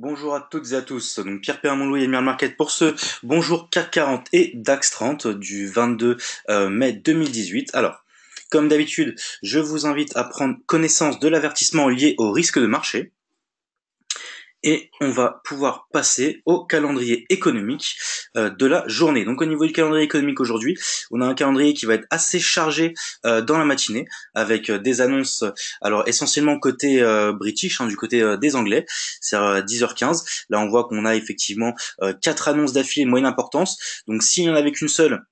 Bonjour à toutes et à tous, donc Pierre Permonlou et Mir Market pour ce bonjour CAC 40 et DAX 30 du 22 euh, mai 2018. Alors, comme d'habitude, je vous invite à prendre connaissance de l'avertissement lié au risque de marché et on va pouvoir passer au calendrier économique euh, de la journée. Donc au niveau du calendrier économique aujourd'hui, on a un calendrier qui va être assez chargé euh, dans la matinée avec euh, des annonces alors essentiellement côté british hein, du côté des anglais, c'est à 10h15. Là, on voit qu'on a effectivement quatre annonces d'affilée moyenne importance. Donc s'il y en avait qu'une seule,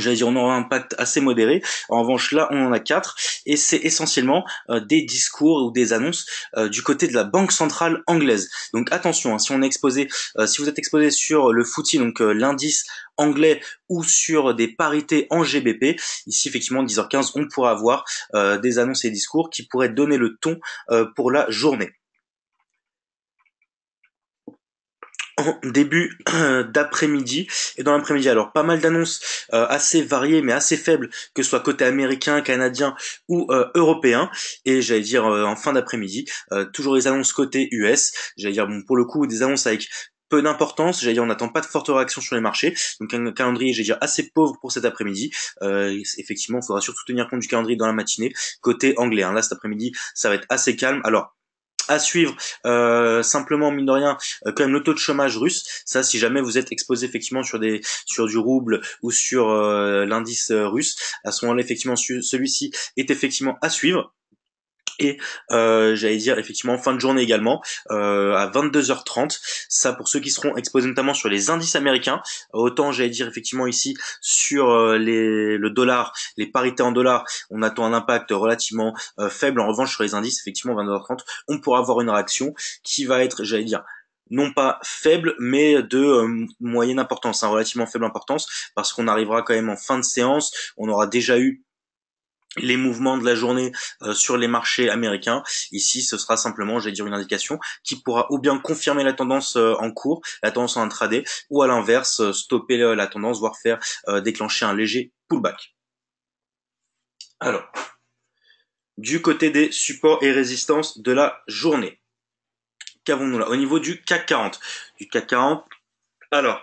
j'allais dire on aura un impact assez modéré. En revanche, là, on en a quatre, et c'est essentiellement euh, des discours ou des annonces euh, du côté de la banque centrale anglaise. Donc attention, hein, si on est exposé, euh, si vous êtes exposé sur le FTSE, donc l'indice anglais ou sur des parités en GBP. Ici, effectivement, 10h15, on pourra avoir des annonces et discours qui pourraient donner le ton pour la journée. en début d'après-midi et dans l'après-midi alors pas mal d'annonces euh, assez variées mais assez faibles que ce soit côté américain, canadien ou euh, européen et j'allais dire euh, en fin d'après-midi toujours les annonces côté US j'allais dire bon pour le coup des annonces avec peu d'importance, j'allais dire on n'attend pas de forte réaction sur les marchés, donc un calendrier j'allais dire assez pauvre pour cet après-midi. effectivement, il faudra surtout tenir compte du calendrier dans la matinée côté anglais. Hein. Là cet après-midi, ça va être assez calme. Alors à suivre euh, simplement mine de rien euh, quand même le taux de chômage russe ça si jamais vous êtes exposé effectivement sur des sur du rouble ou sur euh, l'indice russe à ce moment-là effectivement celui-ci est effectivement à suivre euh, j'allais dire effectivement en fin de journée également euh, à 22h30. Ça pour ceux qui seront exposés notamment sur les indices américains. Autant j'allais dire effectivement ici sur euh, le dollar, les parités en dollars, on attend un impact relativement faible. En revanche sur les indices effectivement 22h30, on pourra avoir une réaction qui va être j'allais dire non pas faible, mais de moyenne importance, hein, relativement faible importance, parce qu'on arrivera quand même en fin de séance, on aura déjà eu les mouvements de la journée euh, sur les marchés américains. Ici, ce sera simplement, j'allais dire, une indication qui pourra ou bien confirmer la tendance euh, en cours, la tendance en intraday, ou à l'inverse, euh, stopper la, tendance, voire faire déclencher un léger pullback. Alors, du côté des supports et résistances de la journée, qu'avons-nous là Au niveau du CAC 40, du CAC 40, alors,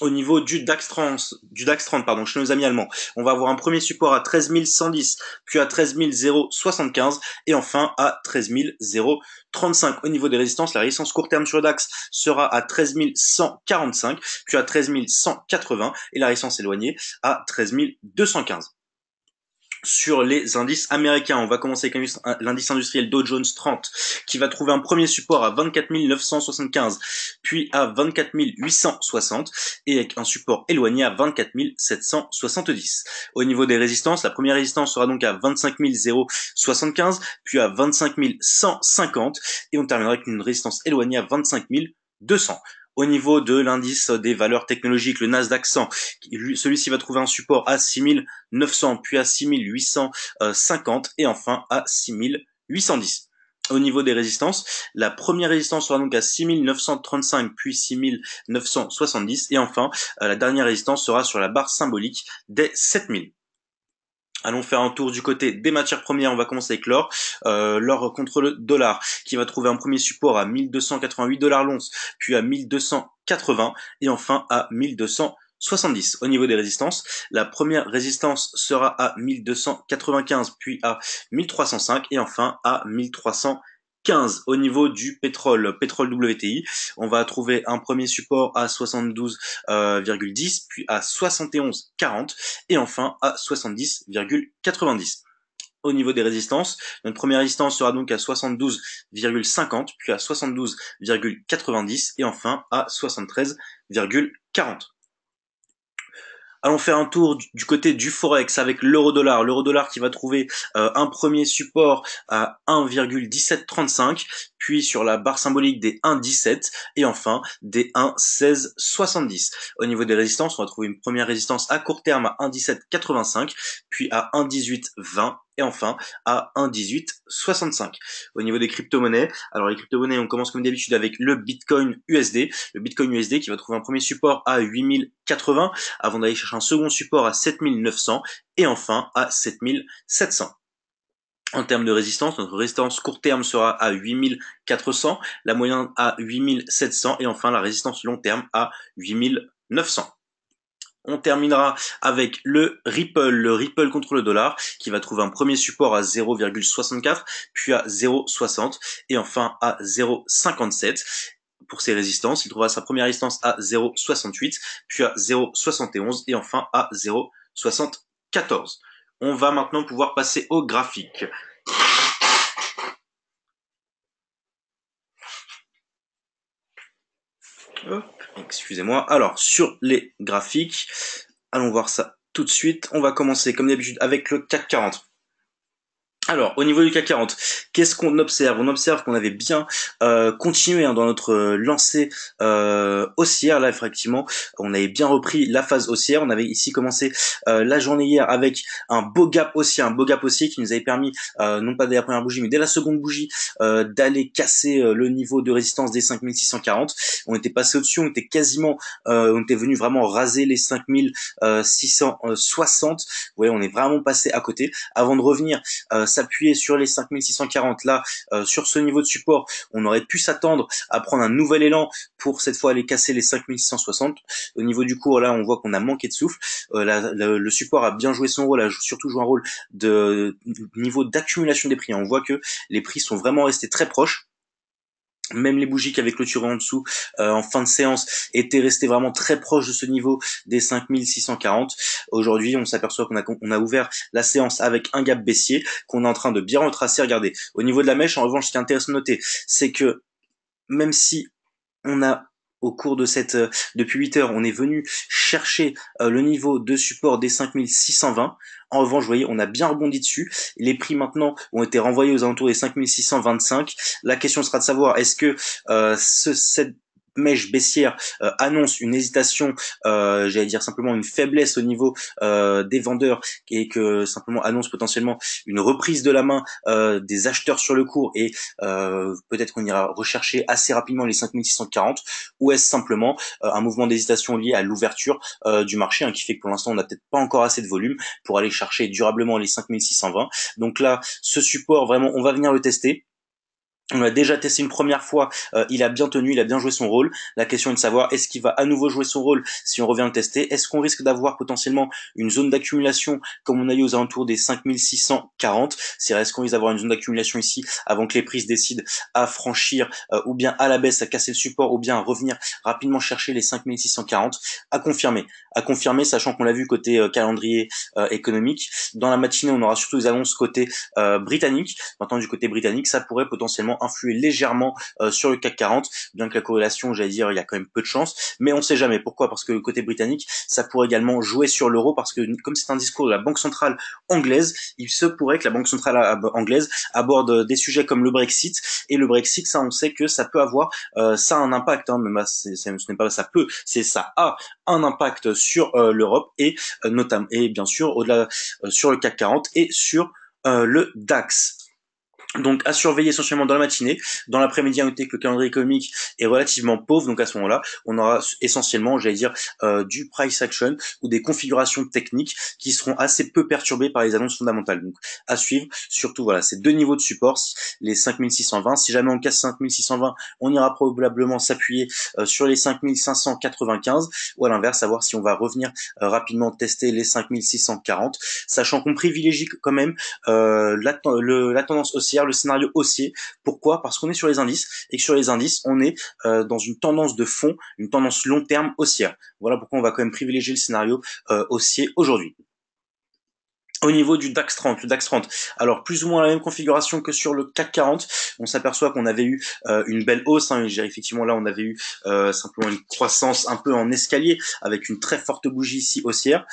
au niveau du DAX 30, du DAX 30 pardon, chez nos amis allemands, on va avoir un premier support à 13 110, puis à 13 075 et enfin à 13 035. Au niveau des résistances, la résistance court terme sur le DAX sera à 13 145, puis à 13 180 et la résistance éloignée à 13 215 sur les indices américains. On va commencer avec l'indice industriel Dow Jones 30 qui va trouver un premier support à 24 975 puis à 24 860 et avec un support éloigné à 24 770. Au niveau des résistances, la première résistance sera donc à 25 075 puis à 25 150 et on terminera avec une résistance éloignée à 25 200. Au niveau de l'indice des valeurs technologiques, le Nasdaq 100, celui-ci va trouver un support à 6900, puis à 6850 et enfin à 6810 au niveau des résistances, la première résistance sera donc à 6935 puis 6970 et enfin euh, la dernière résistance sera sur la barre symbolique des 7000. Allons faire un tour du côté des matières premières, on va commencer avec l'or. Euh, l'or contre le dollar, qui va trouver un premier support à 1288 dollars l'once, puis à 1280 et enfin à 1.270. au niveau des résistances. La première résistance sera à 1295, puis à 1305 et enfin à 1300. 15 au niveau du pétrole, pétrole WTI. On va trouver un premier support à 72,10, euh, puis à 71,40 et enfin à 70,90. Au niveau des résistances, notre première résistance sera donc à 72,50, puis à 72,90 et enfin à 73,40. Allons faire un tour du côté du forex avec l'euro-dollar. L'euro-dollar qui va trouver euh, un premier support à 1,1735, puis sur la barre symbolique des 1,17 et enfin des 1,1670. Au niveau des résistances, on va trouver une première résistance à court terme à 1,1785, puis à 1,1820 et enfin à 1,1865. Au niveau des crypto-monnaies, alors les crypto-monnaies, on commence comme d'habitude avec le Bitcoin USD. Le Bitcoin USD qui va trouver un premier support à 8080 avant d'aller chercher un second support à 7900 et enfin à 7700. En termes de résistance, notre résistance court terme sera à 8400, la moyenne à 8700 et enfin la résistance long terme à 8900. On terminera avec le Ripple, le Ripple contre le dollar, qui va trouver un premier support à 0,64, puis à 0,60, et enfin à 0,57 pour ses résistances. Il trouvera sa première résistance à 0,68, puis à 0,71, et enfin à 0,74. On va maintenant pouvoir passer au graphique. Excusez-moi. Alors, sur les graphiques, allons voir ça tout de suite. On va commencer, comme d'habitude, avec le CAC 40. Alors, au niveau du CAC 40, qu'est-ce qu'on observe On observe qu'on avait bien euh, continué hein, dans notre euh, lancée euh, haussière, là, effectivement, on avait bien repris la phase haussière, on avait ici commencé euh, la journée hier avec un beau gap haussier, un beau gap haussier qui nous avait permis, non pas dès la première bougie, mais dès la seconde bougie, d'aller casser le niveau de résistance des 5640. On était passé au-dessus, on était quasiment, on était venu vraiment raser les 5660. Vous voyez, on est vraiment passé à côté, avant de revenir s'appuyer sur les 5640 là, euh, sur ce niveau de support, on aurait pu s'attendre à prendre un nouvel élan pour cette fois aller casser les 5660. Au niveau du cours là, on voit qu'on a manqué de souffle. Euh, le support a bien joué son rôle, a surtout joué un rôle de niveau d'accumulation des prix. On voit que les prix sont vraiment restés très proches même les bougies qui avaient clôturé en dessous euh, en fin de séance étaient restées vraiment très proches de ce niveau des 5640. Aujourd'hui, on s'aperçoit qu'on a, a ouvert la séance avec un gap baissier qu'on est en train de bien retracer. Regardez, au niveau de la mèche, en revanche, ce qui est intéressant de noter, c'est que même si on a au cours de cette euh, depuis 8 heures, on est venu chercher euh, le niveau de support des 5620. En revanche, vous voyez, on a bien rebondi dessus. Les prix maintenant ont été renvoyés aux alentours des 5625. La question sera de savoir est-ce que euh, ce, cette mèche baissière euh, annonce une hésitation, euh, j'allais dire simplement une faiblesse au niveau euh, des vendeurs et que simplement annonce potentiellement une reprise de la main des acheteurs sur le cours et peut-être qu'on ira rechercher assez rapidement les 5640 ou est-ce simplement un mouvement d'hésitation lié à l'ouverture du marché hein, qui fait que pour l'instant on n'a peut-être pas encore assez de volume pour aller chercher durablement les 5620. Donc là, ce support vraiment on va venir le tester on l'a déjà testé une première fois, euh, il a bien tenu, il a bien joué son rôle. La question est de savoir est-ce qu'il va à nouveau jouer son rôle si on revient le tester. Est-ce qu'on risque d'avoir potentiellement une zone d'accumulation comme on a eu aux alentours des 5640 C'est-à-dire est-ce qu'on risque d'avoir une zone d'accumulation ici avant que les prises décident à franchir euh, ou bien à la baisse, à casser le support ou bien à revenir rapidement chercher les 5640 À confirmer, à confirmer, sachant qu'on l'a vu côté euh, calendrier économique. Dans la matinée, on aura surtout des annonces côté britannique. Maintenant du côté britannique, ça pourrait potentiellement influer légèrement euh, sur le CAC 40, bien que la corrélation, j'allais dire, il y a quand même peu de chance, mais on ne sait jamais. Pourquoi Parce que le côté britannique, ça pourrait également jouer sur l'euro, parce que comme c'est un discours de la Banque centrale anglaise, il se pourrait que la Banque centrale euh, anglaise aborde euh, des sujets comme le Brexit, et le Brexit, ça on sait que ça peut avoir, ça un impact, hein, ce n'est pas ça peut, c'est ça a un impact sur l'Europe, et notamment, et bien sûr, au-delà, sur le CAC 40 et sur le DAX. Donc à surveiller essentiellement dans la matinée, dans l'après-midi à noter que le calendrier économique est relativement pauvre, donc à ce moment-là, on aura essentiellement, j'allais dire, euh, du price action ou des configurations techniques qui seront assez peu perturbées par les annonces fondamentales. Donc à suivre, surtout voilà, ces deux niveaux de support, les 5620. Si jamais on casse 5620, on ira probablement s'appuyer euh, sur les 5595 ou à l'inverse, savoir si on va revenir euh, rapidement tester les 5640, sachant qu'on privilégie quand même la, la tendance haussière le scénario haussier. Pourquoi Parce qu'on est sur les indices et que sur les indices, on est euh, dans une tendance de fond, une tendance long terme haussière. Voilà pourquoi on va quand même privilégier le scénario euh, haussier aujourd'hui au niveau du DAX 30, le DAX 30, alors plus ou moins la même configuration que sur le CAC 40, on s'aperçoit qu'on avait eu euh, une belle hausse, hein. effectivement là on avait eu euh, simplement une croissance un peu en escalier avec une très forte bougie ici haussière.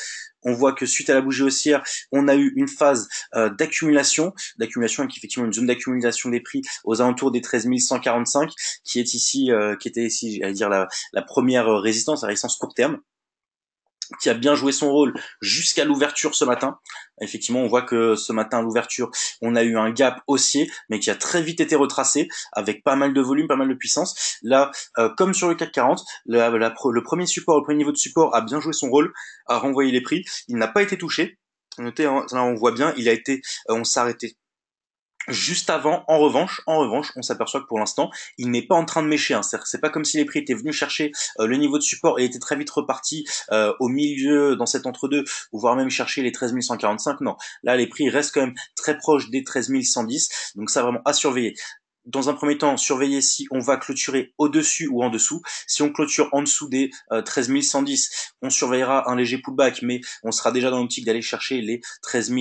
On voit que suite à la bougie haussière, on a eu une phase euh, d'accumulation, d'accumulation avec effectivement une zone d'accumulation des prix aux alentours des 13 145, qui est ici, qui était ici, j'allais dire la, la première résistance, à résistance court terme qui a bien joué son rôle jusqu'à l'ouverture ce matin. Effectivement, on voit que ce matin à l'ouverture, on a eu un gap haussier, mais qui a très vite été retracé avec pas mal de volume, pas mal de puissance. Là, euh, comme sur le CAC 40, le premier support, le premier niveau de support a bien joué son rôle, a renvoyé les prix. Il n'a pas été touché. Notez, hein, là on voit bien, il a été, euh, on s'est arrêté Juste avant, en revanche, en revanche, on s'aperçoit que pour l'instant, il n'est pas en train de mécher. Hein. C'est pas comme si les prix étaient venus chercher euh, le niveau de support et étaient très vite repartis euh, au milieu dans cet entre-deux, ou voire même chercher les 13 145. Non, là les prix restent quand même très proches des 13 110, donc ça vraiment à surveiller dans un premier temps, surveiller si on va clôturer au-dessus ou en dessous. Si on clôture en dessous des 13 euh, 110, on surveillera un léger pullback, mais on sera déjà dans l'optique d'aller chercher les 13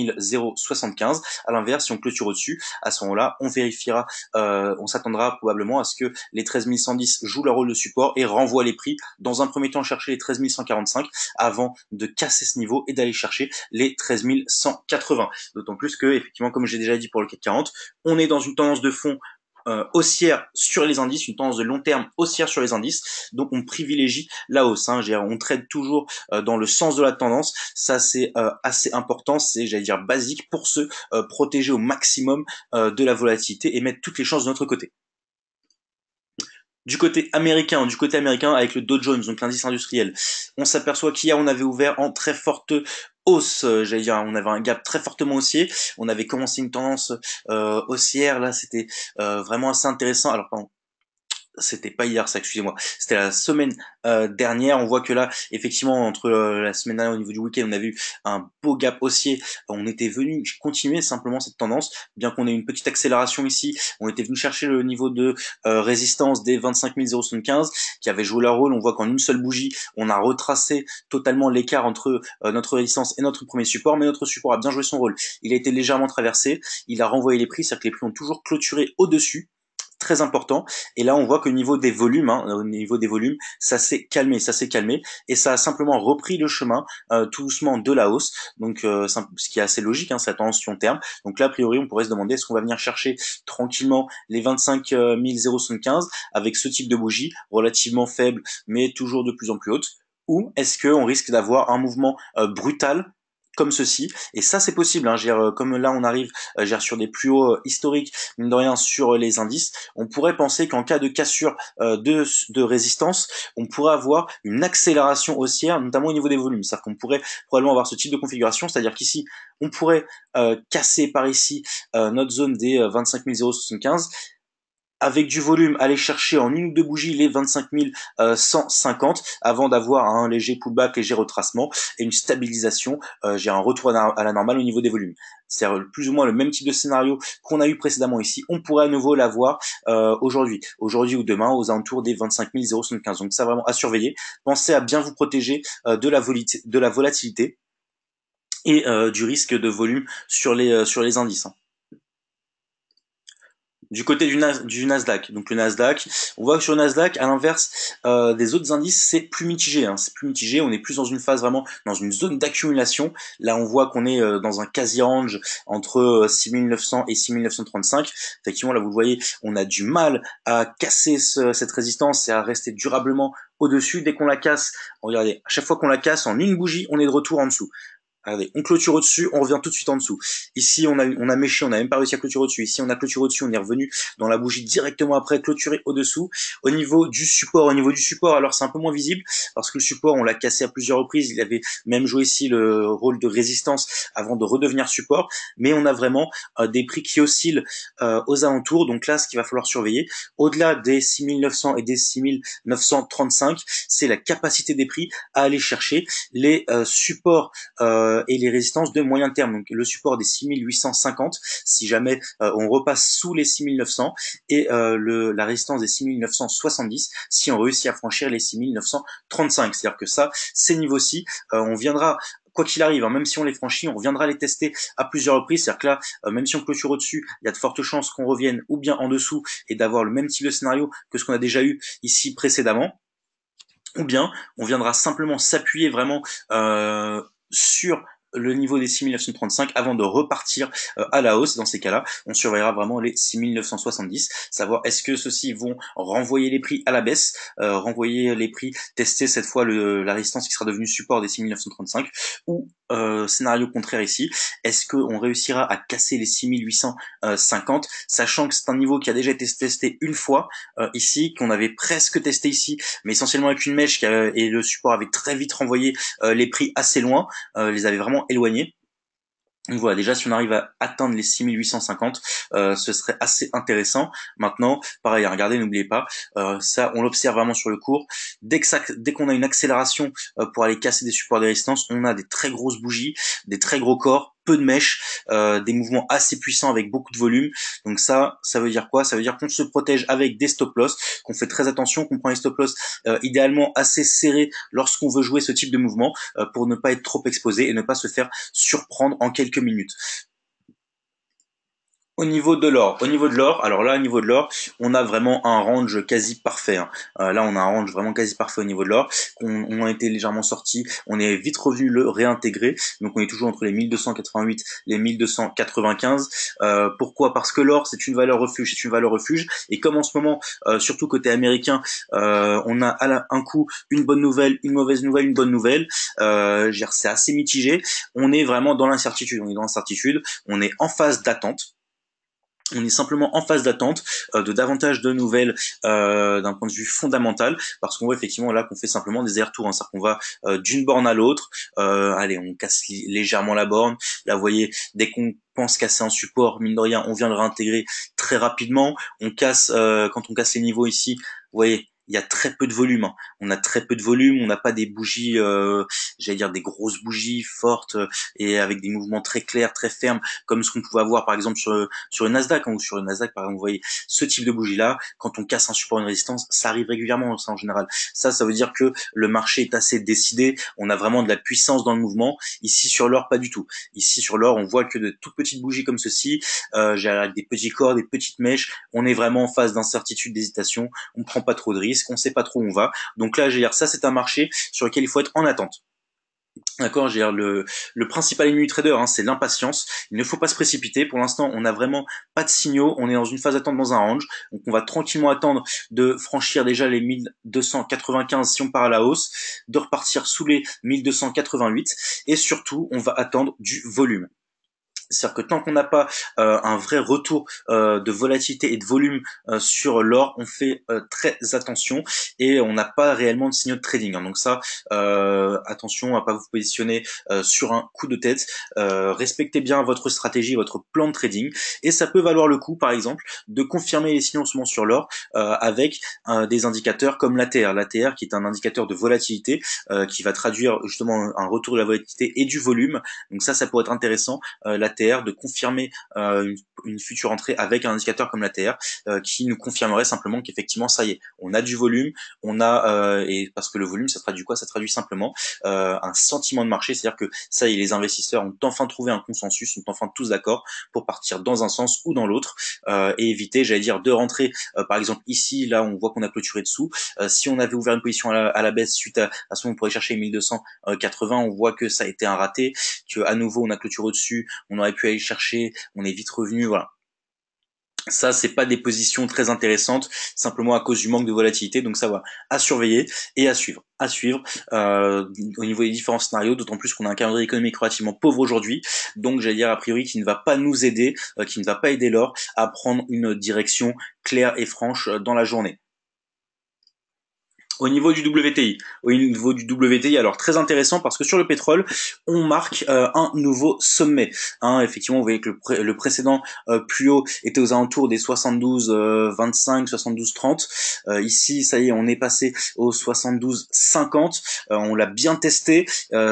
075. À l'inverse, si on clôture au-dessus, à ce moment-là, on vérifiera, euh, on s'attendra probablement à ce que les 13 110 jouent leur rôle de support et renvoient les prix. Dans un premier temps, chercher les 13145 avant de casser ce niveau et d'aller chercher les 13180. D'autant plus que, effectivement, comme j'ai déjà dit pour le CAC 40, on est dans une tendance de fond euh, haussière sur les indices, une tendance de long terme haussière sur les indices. Donc on privilégie la hausse. Hein. On trade toujours euh, dans le sens de la tendance. Ça c'est euh, assez important, c'est j'allais dire basique pour se protéger au maximum de la volatilité et mettre toutes les chances de notre côté du côté américain, du côté américain avec le Dow Jones, donc l'indice industriel, on s'aperçoit qu'hier on avait ouvert en très forte hausse, euh, j'allais dire, on avait un gap très fortement haussier, on avait commencé une tendance euh, haussière, là c'était euh, vraiment assez intéressant, alors pardon, c'était pas hier ça, excusez-moi, c'était la semaine euh, dernière. On voit que là, effectivement, entre euh, la semaine dernière au niveau du week-end, on a vu un beau gap haussier. On était venu continuer simplement cette tendance, bien qu'on ait une petite accélération ici. On était venu chercher le niveau de euh, résistance des 25 075 qui avait joué leur rôle. On voit qu'en une seule bougie, on a retracé totalement l'écart entre notre résistance et notre premier support, mais notre support a bien joué son rôle. Il a été légèrement traversé, il a renvoyé les prix, c'est-à-dire que les prix ont toujours clôturé au-dessus très important. Et là, on voit qu'au niveau des volumes, hein, au niveau des volumes, ça s'est calmé, ça s'est calmé, et ça a simplement repris le chemin euh, tout doucement de la hausse. Donc, euh, ce qui est assez logique, hein, c'est la tendance terme. Donc là, a priori, on pourrait se demander est-ce qu'on va venir chercher tranquillement les 25 075 euh, avec ce type de bougie relativement faible, mais toujours de plus en plus haute ou est-ce qu'on risque d'avoir un mouvement brutal comme ceci. Et ça, c'est possible. Hein. Euh, comme là, on arrive gère euh, sur des plus hauts euh, historiques, de rien, sur les indices, on pourrait penser qu'en cas de cassure de, résistance, on pourrait avoir une accélération haussière, notamment au niveau des volumes. C'est-à-dire qu'on pourrait probablement avoir ce type de configuration, c'est-à-dire qu'ici, on pourrait casser par ici notre zone des 25 075 avec du volume, aller chercher en une ou deux bougies les 25 150 euh, avant d'avoir un léger pullback, léger retracement et une stabilisation. Euh, j'ai un retour à la normale au niveau des volumes. C'est euh, plus ou moins le même type de scénario qu'on a eu précédemment ici. On pourrait à nouveau l'avoir aujourd'hui, aujourd'hui ou demain aux alentours des 25 075. Donc ça vraiment à surveiller. Pensez à bien vous protéger de, la de la volatilité et du risque de volume sur les, sur les indices. Hein du côté du, du, Nasdaq. Donc le Nasdaq, on voit que sur le Nasdaq, à l'inverse euh, des autres indices, c'est plus mitigé. Hein. c'est plus mitigé. On est plus dans une phase vraiment dans une zone d'accumulation. Là, on voit qu'on est euh, dans un quasi range entre 6900 euh, et 6935. Effectivement, là, vous le voyez, on a du mal à casser cette résistance et à rester durablement au-dessus. Dès qu'on la casse, regardez, à chaque fois qu'on la casse, en une bougie, on est de retour en dessous. Regardez, on clôture au-dessus, on revient tout de suite en dessous. Ici, on a, on a méché, on n'a même pas réussi à clôturer au-dessus. Ici, on a clôturé au-dessus, on est revenu dans la bougie directement après, clôturé au-dessous. Au niveau du support, au niveau du support, alors c'est un peu moins visible parce que le support, on l'a cassé à plusieurs reprises. Il avait même joué ici le rôle de résistance avant de redevenir support. Mais on a vraiment euh, des prix qui oscillent euh, aux alentours. Donc là, ce qu'il va falloir surveiller, au-delà des 6900 et des 6935, c'est la capacité des prix à aller chercher les euh, supports. Euh, et les résistances de moyen terme, donc le support des 6850 si jamais euh, on repasse sous les 6900 et euh, la résistance des 6970 si on réussit à franchir les 6935. C'est-à-dire que ça, ces niveaux-ci, on viendra quoi qu'il arrive, hein, même si on les franchit, on reviendra les tester à plusieurs reprises. C'est-à-dire que là, même si on clôture au-dessus, il y a de fortes chances qu'on revienne ou bien en dessous et d'avoir le même type de scénario que ce qu'on a déjà eu ici précédemment. Ou bien on viendra simplement s'appuyer vraiment euh, sur le niveau des 6935 avant de repartir euh, à la hausse. Dans ces cas-là, on surveillera vraiment les 6970, savoir est-ce que ceux-ci vont renvoyer les prix à la baisse, euh, renvoyer les prix, tester cette fois le, la résistance qui sera devenue support des 6935, ou euh, scénario contraire ici, est-ce qu'on réussira à casser les 6850, sachant que c'est un niveau qui a déjà été testé une fois ici, qu'on avait presque testé ici, mais essentiellement avec une mèche qui et le support avait très vite renvoyé les prix assez loin, les avait vraiment éloigné. Donc voilà, déjà si on arrive à atteindre les 6850, euh, ce serait assez intéressant. Maintenant, pareil, hein, regardez, n'oubliez pas, euh, ça on l'observe vraiment sur le cours. Dès que dès qu'on a une accélération euh, pour aller casser des supports de résistance, on a des très grosses bougies, des très gros corps, peu de mèches, euh, des mouvements assez puissants avec beaucoup de volume. Donc ça, ça veut dire quoi Ça veut dire qu'on se protège avec des stop loss, qu'on fait très attention, qu'on prend les stop loss euh, idéalement assez serrés lorsqu'on veut jouer ce type de mouvement euh, pour ne pas être trop exposé et ne pas se faire surprendre en quelques minutes. Au niveau de l'or, au niveau de l'or, alors là au niveau de l'or, on a vraiment un range quasi parfait. Hein. Euh, là on a un range vraiment quasi parfait au niveau de l'or. On, on, a été légèrement sorti, on est vite revenu le réintégrer. Donc on est toujours entre les 1288 les 1295. Euh, pourquoi Parce que l'or c'est une valeur refuge, c'est une valeur refuge. Et comme en ce moment, euh, surtout côté américain, on a à un coup une bonne nouvelle, une mauvaise nouvelle, une bonne nouvelle. c'est assez mitigé. On est vraiment dans l'incertitude. On est dans l'incertitude. On est en phase d'attente on est simplement en phase d'attente euh, de davantage de nouvelles euh, d'un point de vue fondamental, parce qu'on voit effectivement là qu'on fait simplement des air retours hein. c'est-à-dire qu'on va euh, d'une borne à l'autre, allez, on casse légèrement la borne, là vous voyez, dès qu'on pense casser un support, mine de rien, on vient le réintégrer très rapidement, on casse, quand on casse les niveaux ici, vous voyez, il y a très peu de volume. Hein. On a très peu de volume, on n'a pas des bougies, euh, j'allais dire des grosses bougies fortes euh, et avec des mouvements très clairs, très fermes, comme ce qu'on pouvait avoir par exemple sur sur le Nasdaq hein, sur une Nasdaq par exemple. Vous voyez ce type de bougie là, quand on casse un support, une résistance, ça arrive régulièrement ça en général. Ça, ça veut dire que le marché est assez décidé. On a vraiment de la puissance dans le mouvement. Ici sur l'or, pas du tout. Ici sur l'or, on voit que de toutes petites bougies comme ceci, euh, avec des petits corps, des petites mèches, on est vraiment en phase d'incertitude, d'hésitation. On ne prend pas trop de risques qu'on sait pas trop où on va. Donc là, j'ai ça c'est un marché sur lequel il faut être en attente. D'accord, j'ai le, le principal ennemi trader, hein, c'est l'impatience. Il ne faut pas se précipiter. Pour l'instant, on n'a vraiment pas de signaux. On est dans une phase d'attente dans un range. Donc, on va tranquillement attendre de franchir déjà les 1295 si on part à la hausse, de repartir sous les 1288. Et surtout, on va attendre du volume. C'est-à-dire que tant qu'on n'a pas euh, un vrai retour euh, de volatilité et de volume euh, sur l'or, on fait très attention et on n'a pas réellement de signaux de trading. Hein. Donc ça, attention à pas vous positionner sur un coup de tête. respectez bien votre stratégie, votre plan de trading et ça peut valoir le coup, par exemple, de confirmer les signaux en sur l'or avec des indicateurs comme l'ATR. L'ATR qui est un indicateur de volatilité qui va traduire justement un retour de la volatilité et du volume. Donc ça, ça pourrait être intéressant. La de confirmer euh, une, future entrée avec un indicateur comme la TR, euh, qui nous confirmerait simplement qu'effectivement, ça y est, on a du volume, on a, euh, et parce que le volume, ça traduit quoi Ça traduit simplement un sentiment de marché, c'est-à-dire que ça y est, les investisseurs ont enfin trouvé un consensus, sont enfin tous d'accord pour partir dans un sens ou dans l'autre et éviter, j'allais dire, de rentrer, par exemple ici, là, on voit qu'on a clôturé dessous. si on avait ouvert une position à la, baisse suite à, ce moment, on pourrait chercher 1280, on voit que ça a été un raté, que à nouveau on a clôturé au-dessus, on a a pu aller chercher, on est vite revenu, voilà. Ça, c'est pas des positions très intéressantes, simplement à cause du manque de volatilité. Donc ça va à surveiller et à suivre, à suivre euh, au niveau des différents scénarios. D'autant plus qu'on a un calendrier économique relativement pauvre aujourd'hui. Donc j'allais dire a priori qui ne va pas nous aider, euh, qui ne va pas aider l'or à prendre une direction claire et franche euh, dans la journée. Au niveau du WTI, au niveau du WTI, alors très intéressant parce que sur le pétrole, on marque euh, un nouveau sommet. Hein, effectivement, vous voyez que le, précédent euh, plus haut était aux alentours des 72, 72.30. 25, 72, 30. ici, ça y est, on est passé aux 72, 50. Euh, on l'a bien testé.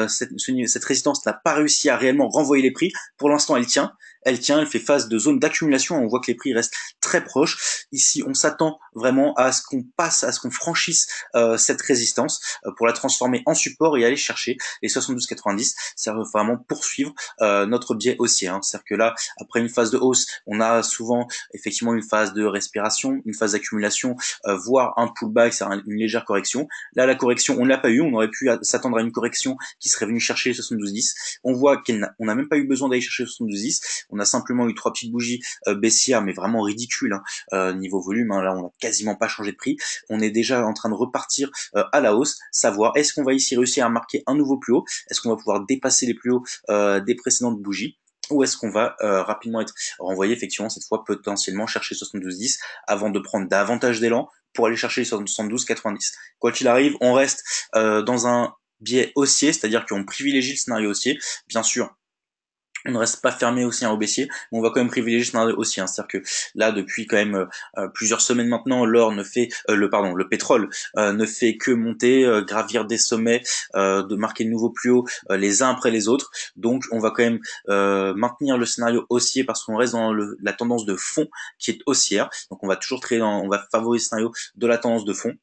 cette, cette résistance n'a pas réussi à réellement renvoyer les prix. Pour l'instant, elle tient elle tient, elle fait face de zone d'accumulation. On voit que les prix restent très proches. Ici, on s'attend vraiment à ce qu'on passe, à ce qu'on franchisse euh, cette résistance euh, pour la transformer en support et aller chercher les 72,90. Ça veut vraiment poursuivre euh, notre biais haussier. Hein. C'est-à-dire que là, après une phase de hausse, on a souvent effectivement une phase de respiration, une phase d'accumulation, voire un pullback, c'est une légère correction. Là, la correction, on ne l'a pas eu. On aurait pu s'attendre à une correction qui serait venue chercher les 72,10. On voit qu'on n'a même pas eu besoin d'aller chercher les 72,10 on a simplement eu trois petites bougies euh, baissières, mais vraiment ridicules hein, euh, niveau volume. Hein. là, on n'a quasiment pas changé de prix. On est déjà en train de repartir euh, à la hausse, savoir est-ce qu'on va ici réussir à marquer un nouveau plus haut, est-ce qu'on va pouvoir dépasser les plus hauts des précédentes bougies ou est-ce qu'on va rapidement être renvoyé effectivement cette fois potentiellement chercher 72-10 avant de prendre davantage d'élan pour aller chercher 72-90. Quoi qu'il arrive, on reste dans un biais haussier, c'est-à-dire qu'on privilégie le scénario haussier. Bien sûr, on ne reste pas fermé aussi un hein, au baissier, mais on va quand même privilégier le scénario haussier. Hein. C'est-à-dire que là, depuis quand même euh, euh, plusieurs semaines maintenant, l'or ne fait, euh, le pardon, le pétrole ne fait que monter, gravir des sommets, de marquer de nouveaux plus hauts les uns après les autres. Donc, on va quand même maintenir le scénario haussier parce qu'on reste dans la tendance de fond qui est haussière. Donc, on va toujours très, on va favoriser le scénario de la tendance de fond.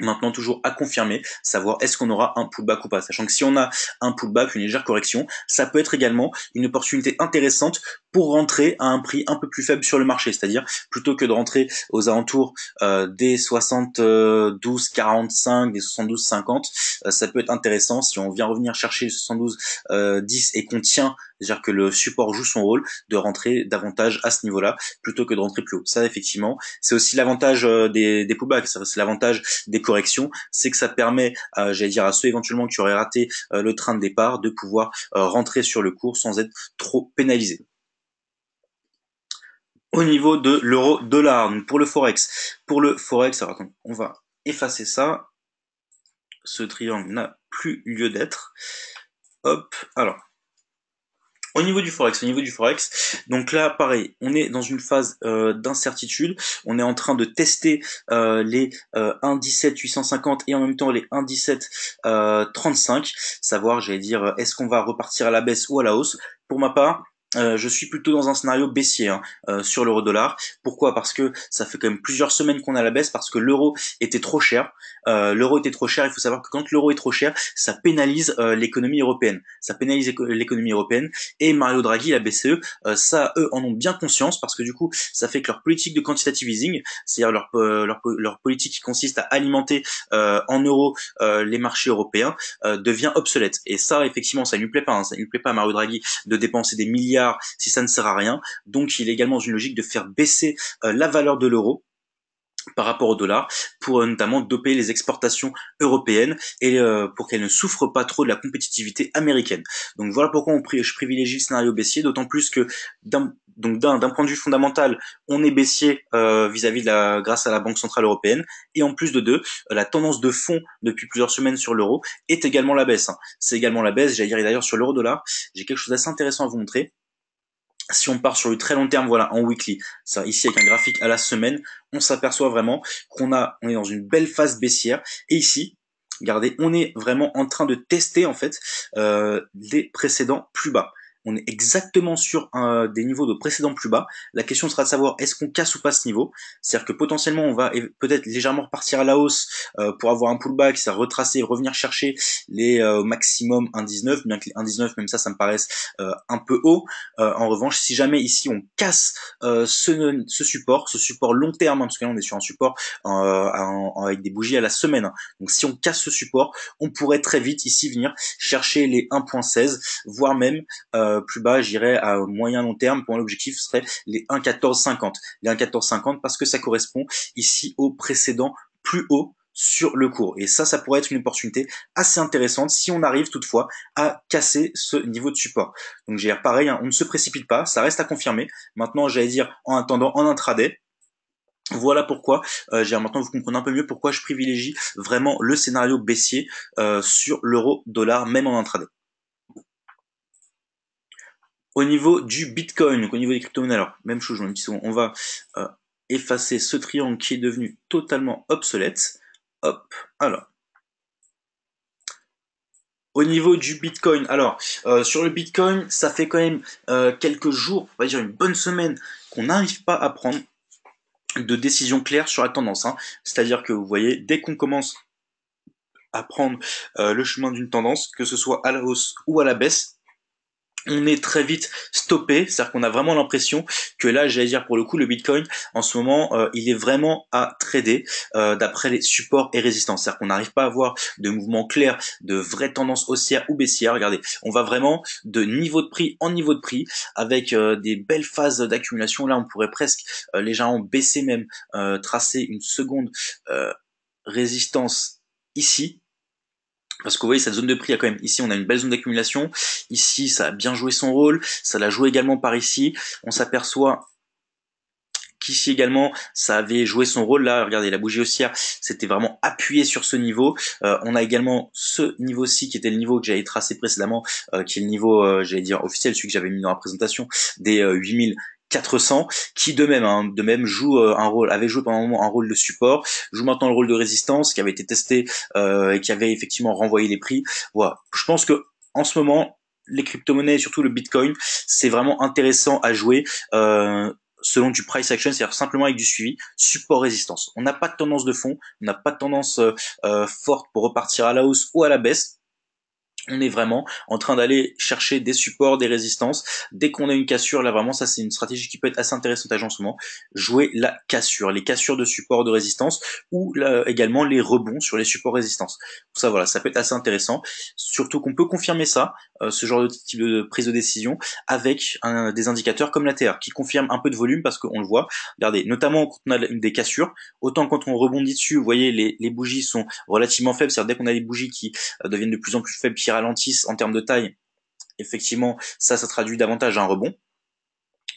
Maintenant, toujours à confirmer, savoir est-ce qu'on aura un pullback ou pas. Sachant que si on a un pullback, une légère correction, ça peut être également une opportunité intéressante pour rentrer à un prix un peu plus faible sur le marché. C'est-à-dire, plutôt que de rentrer aux alentours euh, des 72.45 45, des 72, 50, euh, ça peut être intéressant si on vient revenir chercher 72, 10 euh, et qu'on tient c'est-à-dire que le support joue son rôle de rentrer davantage à ce niveau-là plutôt que de rentrer plus haut. Ça, effectivement, c'est aussi l'avantage euh, des, pullbacks, c'est l'avantage des corrections, c'est que ça permet, euh, j'allais dire, à ceux éventuellement qui auraient raté euh, le train de départ de pouvoir rentrer sur le cours sans être trop pénalisé. Au niveau de l'euro-dollar, pour le forex, pour le forex, alors on va effacer ça. Ce triangle n'a plus lieu d'être. Hop, alors au niveau du forex, au niveau du forex, donc là pareil, on est dans une phase euh, d'incertitude. On est en train de tester euh, les euh, 1,17 et en même temps les 1,17 35. Euh, Savoir, j'allais dire, est-ce qu'on va repartir à la baisse ou à la hausse Pour ma part, euh, je suis plutôt dans un scénario baissier hein, euh, sur l'euro dollar. Pourquoi Parce que ça fait quand même plusieurs semaines qu'on a la baisse parce que l'euro était trop cher. Euh, l'euro était trop cher. Il faut savoir que quand l'euro est trop cher, ça pénalise l'économie européenne. Ça pénalise l'économie européenne. Et Mario Draghi, la BCE, ça eux en ont bien conscience parce que du coup, ça fait que leur politique de quantitative easing, c'est-à-dire leur, leur, politique qui consiste à alimenter en euros les marchés européens, devient obsolète. Et ça, effectivement, ça ne lui plaît pas. Hein. ça ne lui plaît pas à Mario Draghi de dépenser des milliards si ça ne sert à rien. Donc il est également dans une logique de faire baisser euh, la valeur de l'euro par rapport au dollar pour euh, notamment doper les exportations européennes et euh, pour qu'elles ne souffrent pas trop de la compétitivité américaine. Donc voilà pourquoi on, je privilégie le scénario baissier, d'autant plus que d'un donc d'un point de vue fondamental, on est baissier vis-à-vis de la grâce à la Banque centrale européenne et en plus de deux, la tendance de fond depuis plusieurs semaines sur l'euro est également la baisse. Hein. C'est également la baisse, j'allais dire d'ailleurs sur l'euro dollar. J'ai quelque chose d'assez intéressant à vous montrer si on part sur le très long terme, voilà, en weekly, ça ici avec un graphique à la semaine, on s'aperçoit vraiment qu'on a, on est dans une belle phase baissière. Et ici, regardez, on est vraiment en train de tester en fait euh, les précédents plus bas on est exactement sur des niveaux de précédents plus bas. La question sera de savoir est-ce qu'on casse ou pas ce niveau. C'est-à-dire que potentiellement on va peut-être légèrement repartir à la hausse euh, pour avoir un pullback, ça retracer, revenir chercher les euh, maximum 1,19, bien que les 1,19 même ça, ça me paraisse euh, un peu haut. Euh, en revanche, si jamais ici on casse ce, ce, support, ce support long terme, hein, parce que là on est sur un support avec des bougies à la semaine. Hein. Donc si on casse ce support, on pourrait très vite ici venir chercher les 1,16, voire même plus bas, j'irais à moyen long terme. Pour l'objectif serait les 1,1450. Les 1,1450 parce que ça correspond ici au précédent plus haut sur le cours. Et ça, ça pourrait être une opportunité assez intéressante si on arrive toutefois à casser ce niveau de support. Donc j'ai pareil, hein. on ne se précipite pas, ça reste à confirmer. Maintenant, j'allais dire en attendant en intraday, voilà pourquoi, euh, maintenant vous comprenez un peu mieux pourquoi je privilégie vraiment le scénario baissier euh, sur l'euro-dollar, même en intraday. Au niveau du Bitcoin, au niveau des crypto-monnaies, alors même chose, on va euh, effacer ce triangle qui est devenu totalement obsolète. Hop, alors. Au niveau du Bitcoin, alors euh, sur le Bitcoin, ça fait quand même euh, quelques jours, on va dire une bonne semaine, qu'on n'arrive pas à prendre de décision claire sur la tendance. Hein. C'est-à-dire que vous voyez, dès qu'on commence à prendre le chemin d'une tendance, que ce soit à la hausse ou à la baisse, on est très vite stoppé, c'est-à-dire qu'on a vraiment l'impression que là, j'allais dire pour le coup, le Bitcoin en ce moment, euh, il est vraiment à trader euh, d'après les supports et résistances, c'est-à-dire qu'on n'arrive pas à avoir de mouvement clair de vraies tendances haussières ou baissière. Regardez, on va vraiment de niveau de prix en niveau de prix avec euh, des belles phases d'accumulation. Là, on pourrait presque légèrement baisser même, tracer une seconde résistance ici parce que vous voyez, cette zone de prix, a quand même, ici, on a une belle zone d'accumulation. Ici, ça a bien joué son rôle. Ça l'a joué également par ici. On s'aperçoit qu'ici également, ça avait joué son rôle. Là, regardez, la bougie haussière, c'était vraiment appuyé sur ce niveau. Euh, on a également ce niveau-ci, qui était le niveau que j'avais tracé précédemment, euh, qui est le niveau, euh, j'allais dire, officiel, celui que j'avais mis dans la présentation, des 8000 400 qui de même hein, de même joue euh, un rôle avait joué pendant un moment un rôle de support joue maintenant le rôle de résistance qui avait été testé euh, et qui avait effectivement renvoyé les prix voilà je pense que en ce moment les crypto-monnaies surtout le bitcoin c'est vraiment intéressant à jouer euh, selon du price action, c'est-à-dire simplement avec du suivi, support résistance. On n'a pas de tendance de fond, on n'a pas de tendance forte pour repartir à la hausse ou à la baisse on est vraiment en train d'aller chercher des supports, des résistances. Dès qu'on a une cassure, là vraiment, ça c'est une stratégie qui peut être assez intéressante à jouer en ce moment. Jouer la cassure, les cassures de supports de résistance ou là, également les rebonds sur les supports résistances, ça voilà, ça peut être assez intéressant. Surtout qu'on peut confirmer ça, euh, ce genre de type de prise de décision, avec des indicateurs comme la TR qui confirme un peu de volume parce qu'on le voit. Regardez, notamment quand on a des cassures, autant quand on rebondit dessus, vous voyez les, bougies sont relativement faibles, c'est-à-dire dès qu'on a des bougies qui euh, deviennent de plus en plus faibles, en termes de taille, effectivement, ça, ça traduit davantage à un rebond.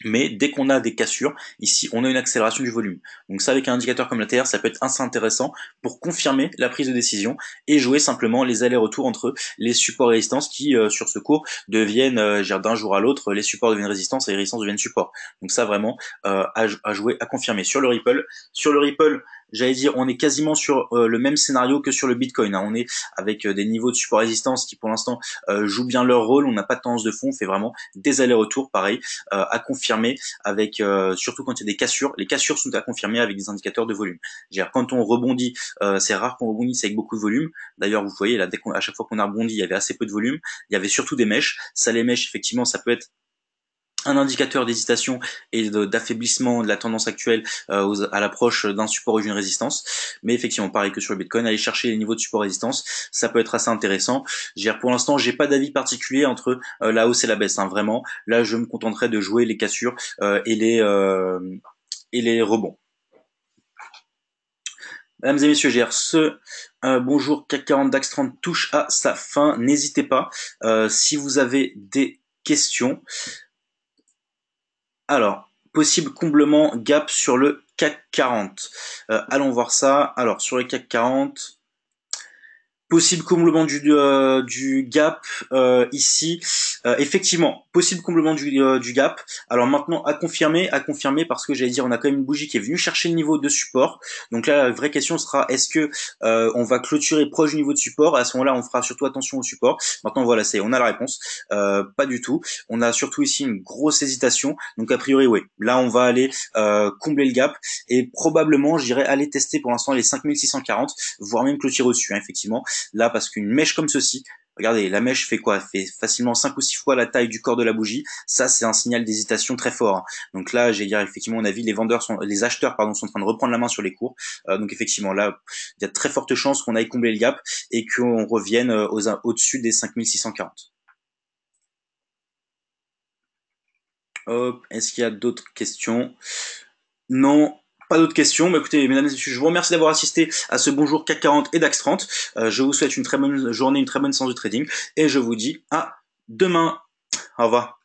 Mais dès qu'on a des cassures, ici, on a une accélération du volume. Donc ça, avec un indicateur comme la TR, ça peut être assez intéressant pour confirmer la prise de décision et jouer simplement les allers-retours entre les supports et résistances qui, euh, sur ce cours, deviennent, euh, d'un jour à l'autre, les supports deviennent résistance et les résistances deviennent supports. Donc ça, vraiment, euh, à, à, jouer, à confirmer. Sur le Ripple, sur le Ripple, j'allais dire, on est quasiment sur euh, le même scénario que sur le Bitcoin. Hein. On est avec euh, des niveaux de support résistance qui pour l'instant euh, jouent bien leur rôle. On n'a pas de tendance de fond. On fait vraiment des allers-retours, pareil, à confirmer avec surtout quand il y a des cassures. Les cassures sont à confirmer avec des indicateurs de volume. -dire, quand on rebondit, c'est rare qu'on rebondisse avec beaucoup de volume. D'ailleurs, vous voyez là, à chaque fois qu'on a rebondi, il y avait assez peu de volume. Il y avait surtout des mèches. Ça, les mèches, effectivement, ça peut être un indicateur d'hésitation et d'affaiblissement de la tendance actuelle euh, à l'approche d'un support ou d'une résistance. Mais effectivement, pareil que sur le Bitcoin, aller chercher les niveaux de support résistance, ça peut être assez intéressant. pour l'instant, j'ai pas d'avis particulier entre euh, la hausse et la baisse. Hein. vraiment, là, je me contenterai de jouer les cassures euh, et les et les rebonds. Mesdames et messieurs, j'ai ce euh, bonjour CAC 40 DAX 30 touche à sa fin. N'hésitez pas, si vous avez des questions. Alors, possible comblement gap sur le CAC 40. Euh, allons voir ça. Alors, sur le CAC 40, Possible comblement du, euh, du gap euh, ici. Euh, effectivement, possible comblement du, gap. Alors maintenant, à confirmer, à confirmer, parce que j'allais dire, on a quand même une bougie qui est venue chercher le niveau de support. Donc là, la vraie question sera, est-ce que on va clôturer proche du niveau de support À ce moment-là, on fera surtout attention au support. Maintenant, voilà, c'est, on a la réponse. pas du tout. On a surtout ici une grosse hésitation. Donc a priori, oui. Là, on va aller combler le gap et probablement, j'irai aller tester pour l'instant les 5640, voire même clôturer au-dessus, hein, effectivement. Là, parce qu'une mèche comme ceci, regardez, la mèche fait quoi Fait facilement 5 ou 6 fois la taille du corps de la bougie. Ça, c'est un signal d'hésitation très fort. Donc là, j'ai dire effectivement, à mon avis, les vendeurs sont, les acheteurs pardon, sont en train de reprendre la main sur les cours. Euh, donc effectivement, là, il y a de très forte chances qu'on aille combler le gap et qu'on revienne euh, au-dessus des 5640. Hop, est-ce qu'il y a d'autres questions Non, pas d'autres questions. Mais bah, écoutez, mesdames et messieurs, je vous remercie d'avoir assisté à ce bonjour CAC 40 et DAX 30. Euh, je vous souhaite une très bonne journée, une très bonne séance de trading et je vous dis à demain. Au revoir.